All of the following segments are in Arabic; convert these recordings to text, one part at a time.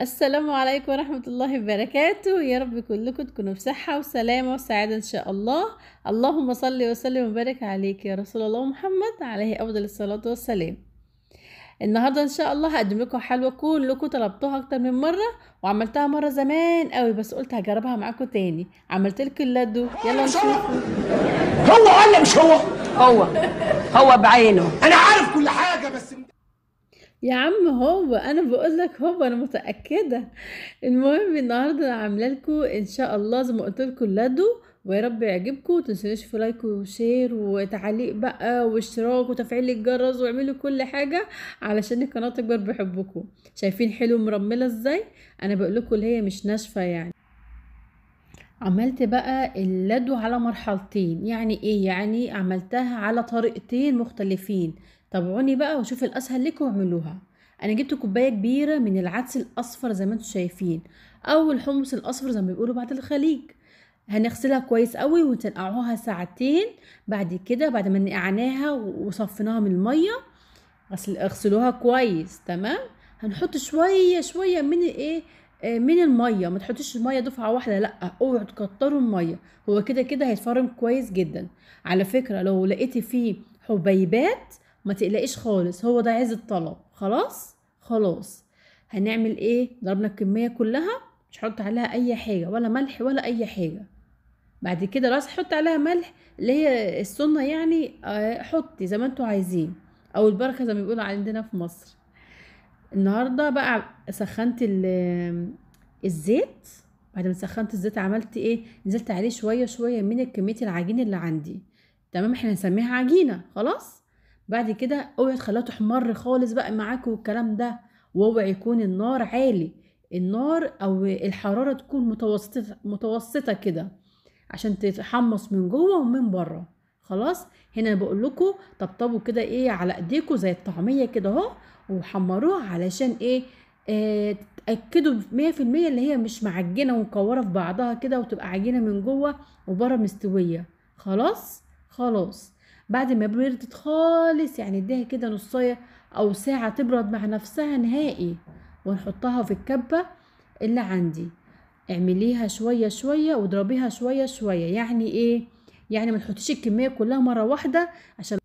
السلام عليكم ورحمة الله وبركاته يا رب كلكم تكونوا في صحة وسلامة وسعادة إن شاء الله اللهم صل وسلم وبارك عليك يا رسول الله محمد عليه أفضل الصلاة والسلام النهاردة إن شاء الله هقدم لكم حلوة كلكم طلبتوها أكتر من مرة وعملتها مرة زمان قوي بس قلت هجربها معاكم تاني عملت لكم اللدو يلا نشوف هو قال مش هو؟ هو هو بعينه أنا عارف كل حاجة بس يا عم هو انا بقول لك هو انا متاكده المهم النهارده عامله لكم ان شاء الله زي ما قلت لكم لدو ويا رب يعجبكم تنسوش في لايك وشير وتعليق بقى واشتراك وتفعيل الجرس واعملوا كل حاجه علشان القناه تكبر بحبكم شايفين حلو مرمله ازاي انا بقول لكم اللي هي مش ناشفه يعني عملت بقى اللدو على مرحلتين يعني ايه يعني عملتها على طريقتين مختلفين طبعوني بقى وشوف الاسهل لكم واعملوها انا جبت كوبايه كبيره من العدس الاصفر زي ما انتم شايفين او الحمص الاصفر زي ما بيقولوا بعد الخليج هنغسلها كويس قوي وتنقعوها ساعتين بعد كده بعد ما نقعناها وصفيناها من الميه غسل اغسلوها كويس تمام هنحط شويه شويه من ايه آه، من الميه ما تحطيش الميه دفعه واحده لا اوعوا تكتروا الميه هو كده كده هيتفرم كويس جدا على فكره لو لقيتي فيه حبيبات ما تقلقيش خالص هو ده عايز الطلب خلاص خلاص هنعمل ايه ضربنا الكميه كلها مش هحط عليها اي حاجه ولا ملح ولا اي حاجه بعد كده راس حط عليها ملح اللي هي السنه يعني آه، حطي زي ما انتوا عايزين او البركه زي ما بيقولوا عندنا في مصر النهارده بقى سخنت الزيت بعد ما سخنت الزيت عملت ايه نزلت عليه شويه شويه من كميه العجين اللي عندي تمام احنا هنسميها عجينه خلاص بعد كده اوعي تخليها تحمر خالص بقى معاك والكلام ده واوعي يكون النار عالي النار او الحراره تكون متوسطه متوسطه كده عشان تتحمص من جوه ومن بره خلاص هنا بقول لكم طبطبوا كده ايه على ايديكم زي الطعميه كده اهو وحمروها علشان ايه آه تاكدوا 100% اللي هي مش معجنه ومكوره في بعضها كده وتبقى عجينه من جوه وبره مستويه خلاص خلاص بعد ما بردت خالص يعني اديها كده نصايه او ساعه تبرد مع نفسها نهائي ونحطها في الكبه اللي عندي اعمليها شويه شويه واضربيها شويه شويه يعني ايه يعني ما تحطيش الكميه كلها مره واحده عشان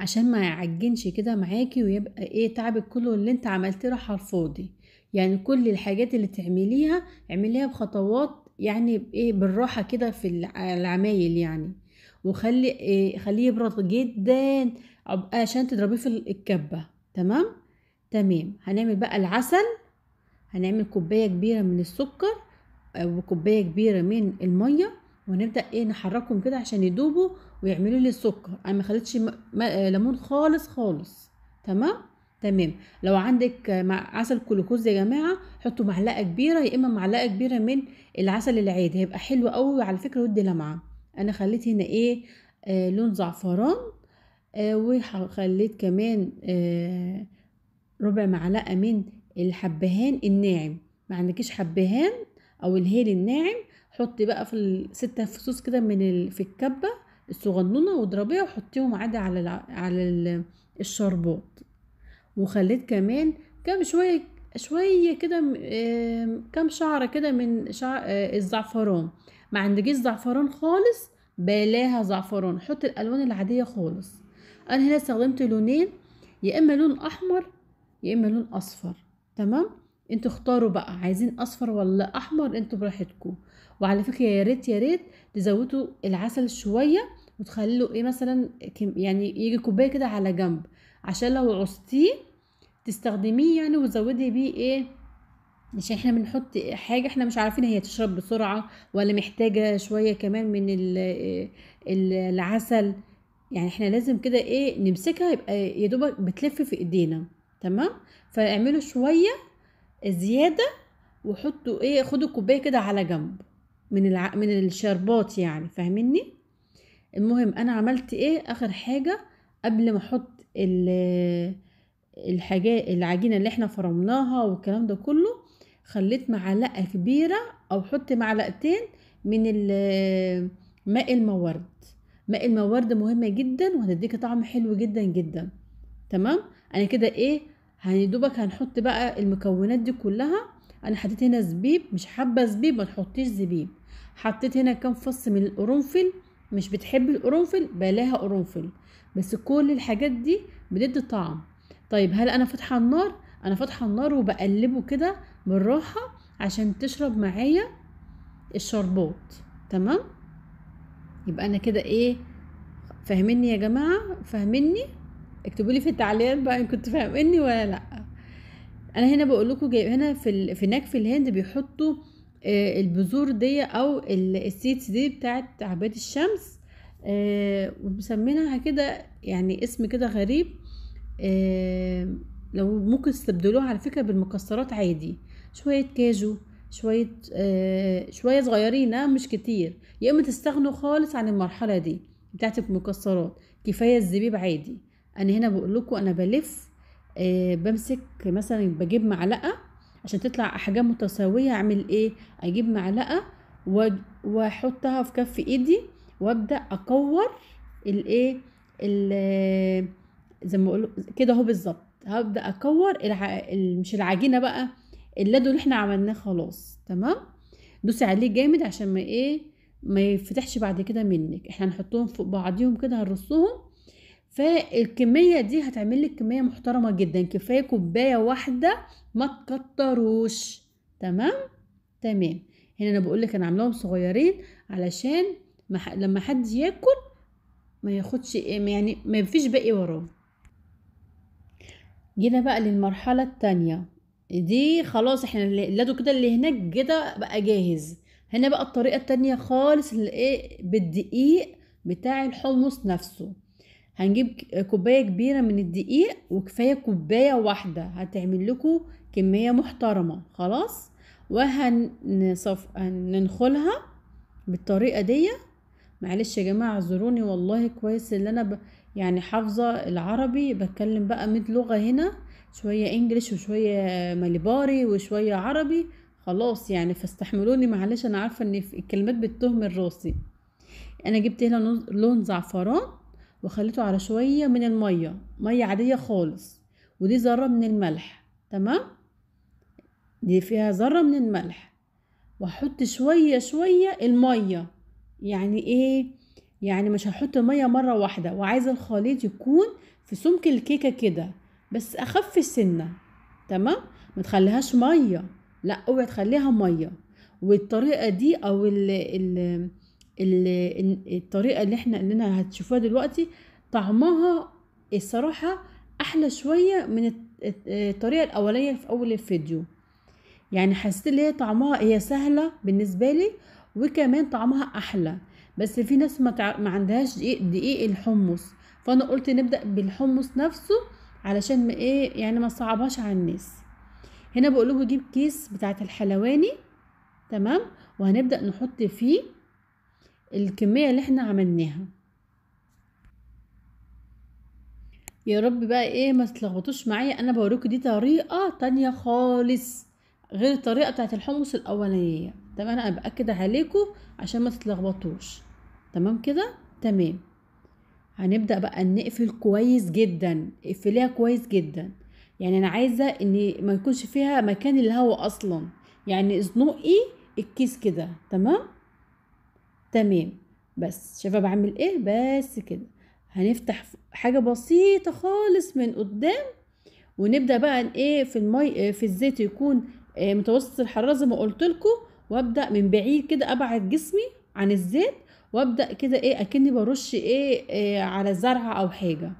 عشان ما يعجنش كده معاكي ويبقى ايه تعبك كله اللي انت عملتيه راح على الفاضي يعني كل الحاجات اللي تعمليها اعمليها بخطوات يعني ايه بالراحه كده في العمايل يعني وخلي إيه خليه يبرد جدا عشان تضربيه في الكبه تمام تمام هنعمل بقى العسل هنعمل كوبايه كبيره من السكر آه، وكوبايه كبيره من الميه ونبدا ايه نحركهم كده عشان يدوبوا ويعملوا لي السكر انا ما خليتش آه، ليمون خالص خالص تمام تمام لو عندك مع عسل كلوكوز يا جماعه حطوا معلقه كبيره يا اما معلقه كبيره من العسل العادي هيبقى حلو قوي وعلى فكره ودي لمعه انا خليت هنا ايه آه لون زعفران آه وخليت كمان آه ربع معلقة من الحبهان الناعم ما عندكيش حبهان او الهيل الناعم حطي بقى في الستة فصوص كده من ال... في الكبة الصغنونة واضربيها وحطيهم عادي على على الشربات وخليت كمان كام شوية شوية كده كام شعرة كده من شعر آه، الزعفران ما عندكيش زعفران خالص بلاها زعفران حط الالوان العادية خالص انا هنا استخدمت لونين يا اما لون احمر يا اما لون اصفر تمام انتوا اختاروا بقى عايزين اصفر ولا احمر انتوا براحتكم وعلى فكره يا ريت يا ريت تزودوا العسل شويه وتخلوا ايه مثلا يعني يجي كوبايه كده على جنب عشان لو عوزتيه تستخدميه يعني وتزودي بيه ايه مش احنا بنحط حاجه احنا مش عارفين هي تشرب بسرعه ولا محتاجه شويه كمان من آه، العسل يعني احنا لازم كده ايه نمسكها يبقى يا دوبك بتلف في ايدينا تمام فاعملوا شويه زياده وحطوا ايه خدوا كوبايه كده على جنب من الع... من الشربات يعني فاهميني المهم انا عملت ايه اخر حاجه قبل ما احط ال الحاجات العجينه اللي احنا فرمناها والكلام ده كله خليت معلقه كبيره او حط معلقتين من ماء المورد ماء المورد مهمه جدا وهتديكي طعم حلو جدا جدا تمام انا كده ايه هندوبك هنحط بقى المكونات دي كلها انا حطيت هنا زبيب مش حابه زبيب ما تحطيش زبيب حطيت هنا كام فص من القرنفل مش بتحب القرنفل بلاها قرنفل بس كل الحاجات دي بتدي طعم طيب هل انا فاتحه النار انا فاتحه النار وبقلبه كده بالراحه عشان تشرب معايا الشربات تمام يبقى انا كده ايه فاهميني يا جماعه فاهميني اكتبوا لي في التعليقات بقى ان كنت فاهميني ولا لا انا هنا بقول لكم جايب هنا في ال... في في الهند بيحطوا آه البذور دي او السيتس دي بتاعت عباد الشمس آه ومسمينها كده يعني اسم كده غريب آه، لو ممكن تستبدلوها على فكرة بالمكسرات عادي شوية كاجو شوية آه، شوية صغيرين مش كتير يا اما تستغنوا خالص عن المرحلة دي بتاعت المكسرات كفاية الزبيب عادي انا هنا بقول لكم انا بلف آه، بمسك مثلا بجيب معلقة عشان تطلع احجام متساوية اعمل ايه اجيب معلقة واحطها في كف ايدي وابدأ اكور الايه زي ما بقول كده اهو بالظبط هبدا اكور الع... مش العجينه بقى اللادو اللي احنا عملناه خلاص تمام دوسي عليه جامد عشان ما ايه ما يفتحش بعد كده منك احنا هنحطهم فوق بعضيهم كده هنرصهم فالكميه دي هتعمل لك كميه محترمه جدا كفايه كوبايه واحده ما تكتروش تمام تمام هنا انا بقول لك انا عاملاهم صغيرين علشان ما ح... لما حد ياكل ما ياخدش يعني ما فيش باقي وراه جينا بقى للمرحلة التانية دي خلاص احنا اللادو كده اللي هناك كده بقى جاهز هنا بقى الطريقة التانية خالص اللي ايه بالدقيق بتاع الحمص نفسه هنجيب كوباية كبيرة من الدقيق وكفاية كوباية واحدة هتعمل لكم كمية محترمة خلاص وهننخلها هننخلها بالطريقة دي معلش يا جماعة اعذروني والله كويس اللي انا ب... يعني حافظة العربي بتكلم بقى ميد لغة هنا شوية انجليش وشوية ماليباري وشوية عربي خلاص يعني فاستحملوني معلش انا عارفة ان الكلمات بتهمل راسي انا جبت هنا لون زعفران وخليته على شوية من المية مية عادية خالص ودي ذرة من الملح تمام دي فيها ذرة من الملح وحط شوية شوية المية يعني ايه يعني مش هحط ميه مره واحده وعايز الخليط يكون في سمك الكيكه كده بس اخف سنه تمام ما تخليهاش ميه لا اوعي تخليها ميه والطريقه دي او ال ال الطريقه اللي احنا اللي انا هتشوفوها دلوقتي طعمها الصراحه احلى شويه من الطريقه الاوليه في اول الفيديو يعني حسيت ان هي طعمها هي سهله بالنسبه لي وكمان طعمها احلى بس في ناس ما, تع... ما عندهاش دقيق, دقيق الحمص فانا قلت نبدا بالحمص نفسه علشان ما ايه يعني ما صعبهاش على الناس هنا بقول لكم جيب كيس بتاعه الحلواني تمام وهنبدا نحط فيه الكميه اللي احنا عملناها يا رب بقى ايه ما تلخبطوش معايا انا بوريكم دي طريقه تانية خالص غير الطريقه بتاعه الحمص الاولانيه طب انا باكد عليكم عشان ما تتلخبطوش تمام كده تمام هنبدا بقى نقفل كويس جدا اقفليها كويس جدا يعني انا عايزه ان ما يكونش فيها مكان الهواء اصلا يعني ازنقي e، الكيس كده تمام تمام بس شايفه بعمل ايه بس كده هنفتح حاجه بسيطه خالص من قدام ونبدا بقى ايه في المي في الزيت يكون آه، متوسط الحراره زي ما قلت لكم وابدا من بعيد كده ابعد جسمي عن الزيت وابدا كده ايه اكني برش إيه, ايه على زرعه او حاجه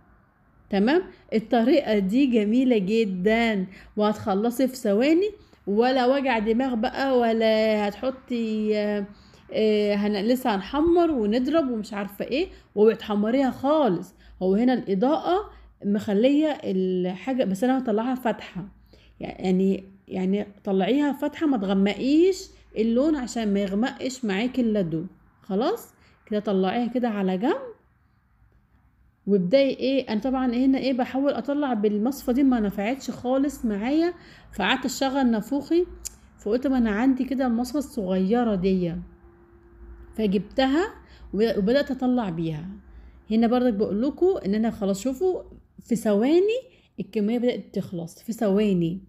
تمام الطريقه دي جميله جدا وهتخلصي في ثواني ولا وجع دماغ بقى ولا هتحطي إيه آه، آه، هنقلسها هنحمر ونضرب ومش عارفه ايه وبتحمريها خالص هو هنا الاضاءه مخليه الحاجه بس انا هطلعها فاتحه يعني يعني طلعيها فاتحه ما تغمقيش اللون عشان ما يغمقش معاكي اللدو خلاص كده طلعيها كده على جنب وابداي ايه انا طبعا هنا ايه بحاول اطلع بالمصفى دي ما نفعتش خالص معايا فقعدت اشغل نافوخي فقلت ما انا عندي كده المصفى الصغيره دي فجبتها وبدات اطلع بيها هنا برضك بقول لكم ان انا خلاص شوفوا في ثواني الكميه بدات تخلص في ثواني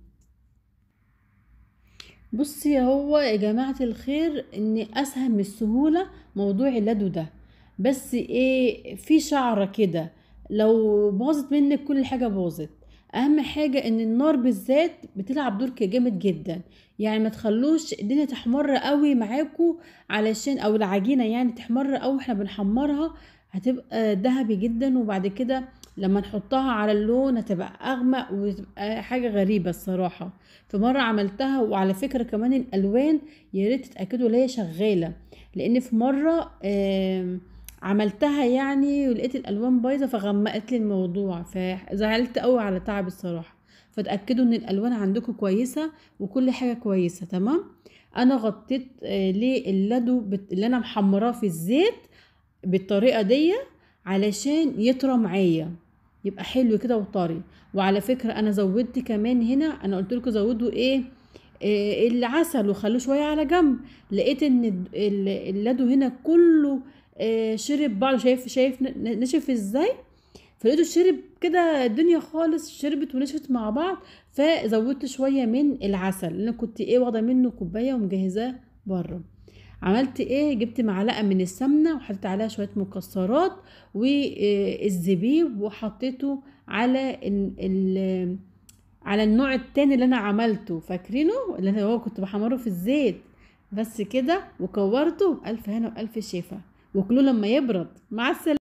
بصي هو يا جماعة الخير ان اسهل من السهولة موضوع اللدو ده بس ايه في شعرة كده لو باظت منك كل حاجة باظت اهم حاجة ان النار بالذات بتلعب دور جامد جدا يعني ما تخلوش الدنيا تحمر قوي معاكو علشان او العجينة يعني تحمر قوي احنا بنحمرها هتبقى ذهبي جدا وبعد كده لما نحطها على اللون هتبقى اغمق وتبقى حاجه غريبه الصراحه في مره عملتها وعلى فكره كمان الالوان يا ريت تتاكدوا ان شغاله لان في مره عملتها يعني ولقيت الالوان بايظه فغمقت لي الموضوع فزعلت قوي على تعب الصراحه فتاكدوا ان الالوان عندكم كويسه وكل حاجه كويسه تمام انا غطيت آه، ليه اللدو اللي انا محمراه في الزيت بالطريقه دي علشان يطرى معايا يبقى حلو كده وطري وعلى فكره انا زودت كمان هنا انا قلت لكم زودوا ايه, إيه العسل وخلوه شويه على جنب لقيت ان اللدو هنا كله آه، شرب بعض شايف شايف نشف ازاي فلقيته شرب كده الدنيا خالص شربت ونشفت مع بعض فزودت شويه من العسل لان كنت ايه واخده منه كوبايه ومجهزاه بره عملت ايه جبت معلقه من السمنه وحطيت عليها شويه مكسرات والزبيب وحطيته على ال على النوع التاني اللي انا عملته فاكرينه اللي هو كنت بحمره في الزيت بس كده وكورته الف هنا والف شفا وكله لما يبرد مع السلامه